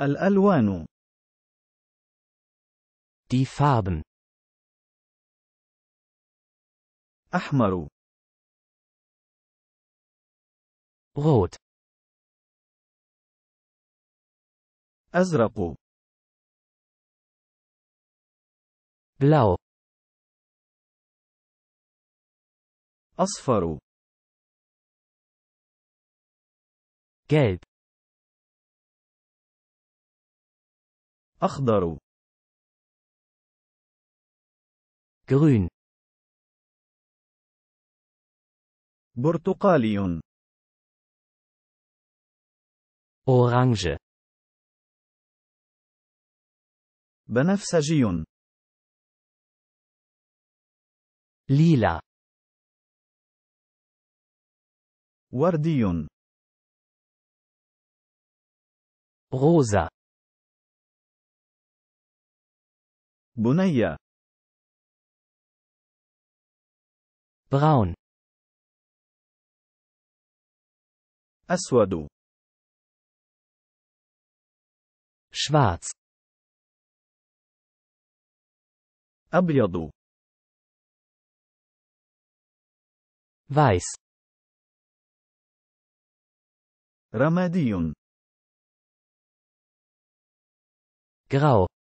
الألوان Die Farben أحمر Rot أزرق Blau أصفر Gelb أخضر grün برتقالي orange بنفسجي ليلا وردي روزا Bunaya. Ne Braun. أسود. Schwarz. أبيض. Weiß. رمادي. Grau.